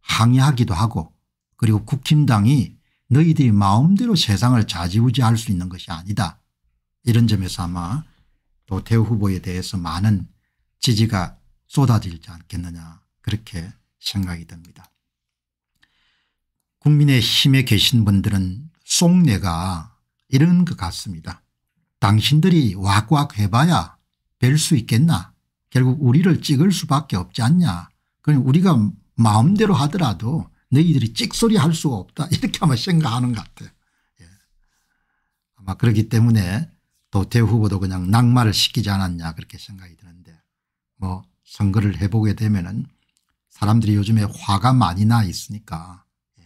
항의하기도 하고 그리고 국힘당이 너희들이 마음대로 세상을 좌지우지할 수 있는 것이 아니다. 이런 점에서 아마 노태우 후보에 대해서 많은 지지가 쏟아질지 않겠느냐 그렇게 생각이 듭니다. 국민의힘에 계신 분들은 속내가 이런 것 같습니다. 당신들이 왁왁 해봐야 뵐 수 있겠나 결국 우리를 찍을 수밖에 없지 않냐 그럼 우리가 마음대로 하더라도 너희들이 찍소리 할 수가 없다 이렇게 아마 생각하는 것 같아요. 예. 아마 그렇기 때문에 도태 후보도 그냥 낙마를 시키지 않았냐 그렇게 생각이 드는데 뭐 선거를 해보게 되면 은 사람들이 요즘에 화가 많이 나 있으니까 예.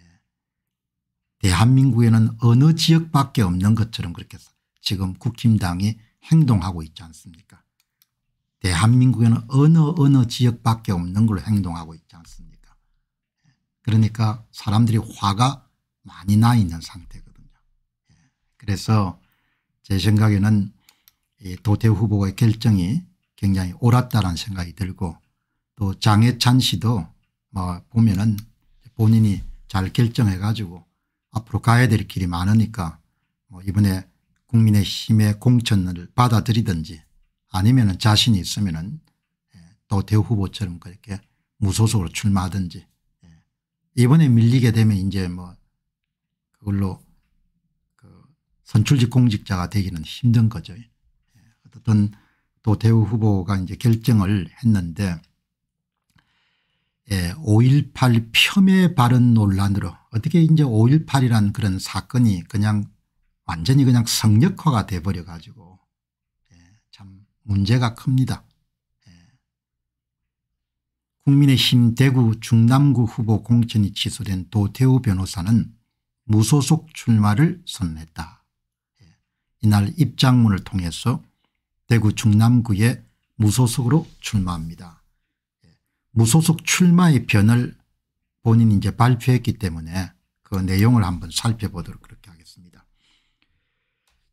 대한민국에는 어느 지역밖에 없는 것처럼 그렇게 지금 국힘당이 행동하고 있지 않습니까 대한민국에는 어느 어느 지역밖에 없는 걸로 행동하고 있지 않습니까 그러니까 사람들이 화가 많이 나 있는 상태거든요. 예. 그래서 제 생각에는 도태 후보의 결정이 굉장히 옳았다라는 생각이 들고 또 장해찬 씨도 뭐 보면은 본인이 잘 결정해 가지고 앞으로 가야 될 길이 많으니까 뭐 이번에 국민의 힘의 공천을 받아들이든지 아니면은 자신이 있으면은 예, 도태 후보처럼 그렇게 무소속으로 출마하든지 이번에 밀리게 되면 이제 뭐 그걸로 그 선출직 공직자가 되기는 힘든 거죠. 예. 어떤 또 대우 후보가 이제 결정을 했는데 예, 5.18 폄훼 발언 논란으로 어떻게 이제 5.18이란 그런 사건이 그냥 완전히 그냥 성역화가 돼버려 가지고 예, 참 문제가 큽니다. 국민의힘 대구 중남구 후보 공천이 취소된 도태우 변호사는 무소속 출마를 선언했다. 예. 이날 입장문을 통해서 대구 중남구에 무소속으로 출마합니다. 예. 무소속 출마의 변을 본인이 이제 발표했기 때문에 그 내용을 한번 살펴보도록 그렇게 하겠습니다.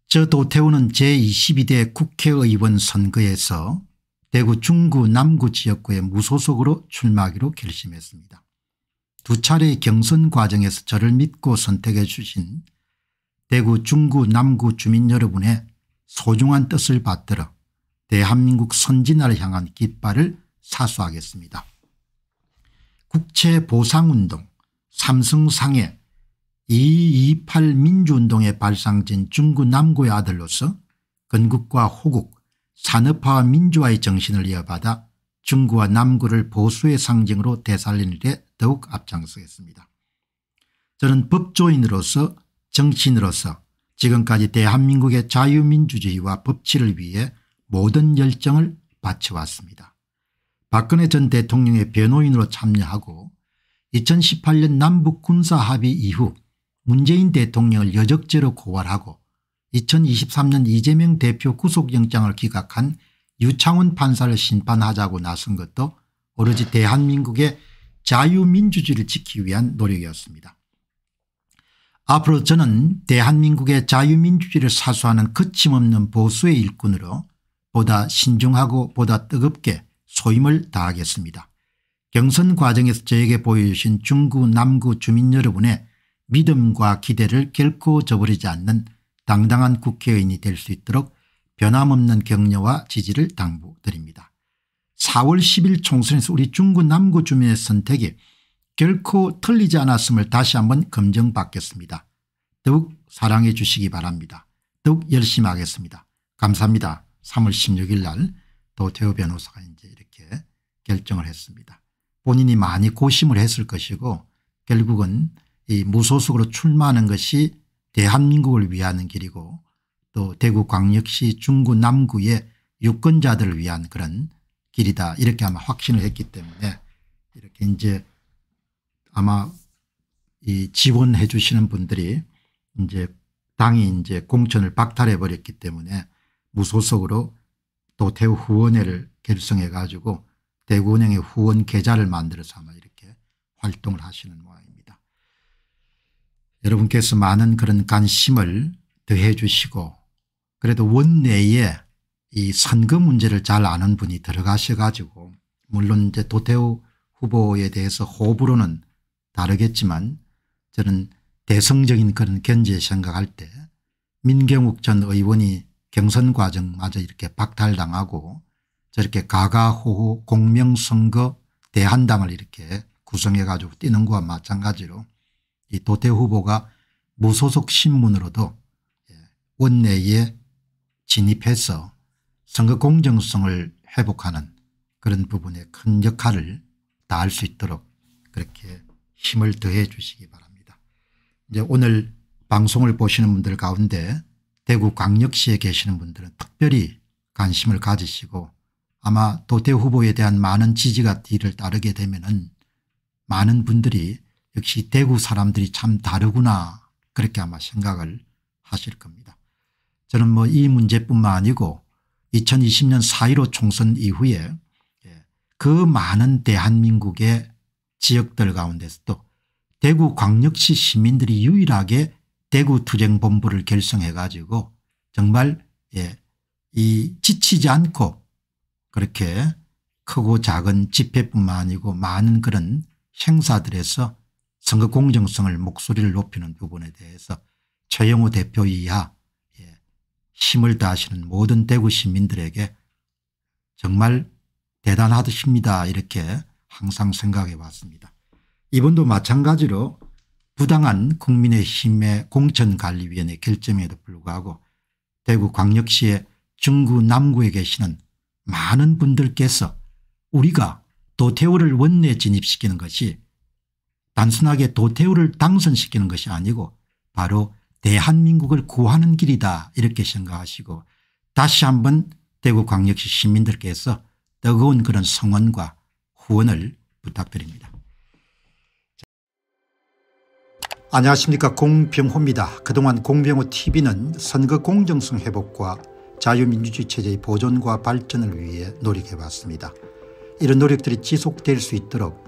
저 도태우는 제22대 국회의원 선거에서 대구 중구 남구 지역구에 무소속으로 출마하기로 결심했습니다. 두차례 경선 과정에서 저를 믿고 선택해 주신 대구 중구 남구 주민 여러분의 소중한 뜻을 받들어 대한민국 선진화를 향한 깃발을 사수하겠습니다. 국채보상운동 삼성상해 228 민주운동의 발상진 중구 남구의 아들로서 건국과 호국 산업화와 민주화의 정신을 이어받아 중구와 남구를 보수의 상징으로 되살린 일에 더욱 앞장서겠습니다. 저는 법조인으로서 정치인으로서 지금까지 대한민국의 자유민주주의와 법치를 위해 모든 열정을 바쳐왔습니다. 박근혜 전 대통령의 변호인으로 참여하고 2018년 남북 군사합의 이후 문재인 대통령을 여적죄로 고발하고 2023년 이재명 대표 구속영장을 기각한 유창훈 판사를 심판하자고 나선 것도 오로지 대한민국의 자유민주주의를 지키기 위한 노력이었습니다. 앞으로 저는 대한민국의 자유민주주의를 사수하는 거침없는 보수의 일꾼으로 보다 신중하고 보다 뜨겁게 소임을 다하겠습니다. 경선 과정에서 저에게 보여주신 중구 남구 주민 여러분의 믿음과 기대를 결코 저버리지 않는 당당한 국회의원이 될 수 있도록 변함없는 격려와 지지를 당부드립니다. 4월 10일 총선에서 우리 중구 남구 주민의 선택이 결코 틀리지 않았음을 다시 한번 검증받겠습니다. 더욱 사랑해 주시기 바랍니다. 더욱 열심히 하겠습니다. 감사합니다. 3월 16일 날도태우 변호사가 이제 이렇게 결정을 했습니다. 본인이 많이 고심을 했을 것이고 결국은 이 무소속으로 출마하는 것이 대한민국을 위하는 길이고 또 대구광역시 중구 남구의 유권자들을 위한 그런 길이다 이렇게 아마 확신을 했기 때문에 이렇게 이제 아마 이 지원해 주시는 분들이 이제 당이 이제 공천을 박탈해 버렸기 때문에 무소속으로 또대우 후원회를 결성해 가지고 대구은행의 후원 계좌를 만들어서 아마 이렇게 활동을 하시는 모양입니다. 여러분께서 많은 그런 관심을 더해 주시고 그래도 원내에 이 선거 문제를 잘 아는 분이 들어가셔 가지고 물론 이제 도태우 후보에 대해서 호불호는 다르겠지만 저는 대성적인 그런 견지에 생각할 때 민경욱 전 의원이 경선 과정마저 이렇게 박탈당하고 저렇게 가가호호 공명선거 대한당을 이렇게 구성해 가지고 뛰는 것과 마찬가지로 이 도태 후보가 무소속 신문으로도 예, 원내에 진입해서 선거 공정성을 회복하는 그런 부분에 큰 역할을 다할 수 있도록 그렇게 힘을 더해 주시기 바랍니다. 이제 오늘 방송을 보시는 분들 가운데 대구 광역시에 계시는 분들은 특별히 관심을 가지시고 아마 도태 후보에 대한 많은 지지가 뒤를 따르게 되면 은 많은 분들이 역시 대구 사람들이 참 다르구나 그렇게 아마 생각을 하실 겁니다. 저는 뭐 이 문제뿐만 아니고 2020년 4.15 총선 이후에 예, 그 많은 대한민국의 지역들 가운데서도 대구 광역시 시민들이 유일하게 대구 투쟁본부를 결성해 가지고 정말 예, 이 지치지 않고 그렇게 크고 작은 집회뿐만 아니고 많은 그런 행사들에서 선거 공정성을 목소리를 높이는 부분에 대해서 최영호 대표 이하 예, 힘을 다하시는 모든 대구 시민들에게 정말 대단하십니다 이렇게 항상 생각해 왔습니다. 이분도 마찬가지로 부당한 국민의힘의 공천관리위원회 결정에도 불구하고 대구 광역시의 중구 남구에 계시는 많은 분들께서 우리가 도태우를 원내 진입시키는 것이 단순하게 도태우를 당선시키는 것이 아니고 바로 대한민국을 구하는 길이다 이렇게 생각하시고 다시 한번 대구광역시 시민들께서 뜨거운 그런 성원과 후원을 부탁드립니다. 안녕하십니까 공병호입니다. 그동안 공병호 tv는 선거 공정성 회복과 자유민주주의 체제의 보존과 발전을 위해 노력해왔습니다. 이런 노력들이 지속될 수 있도록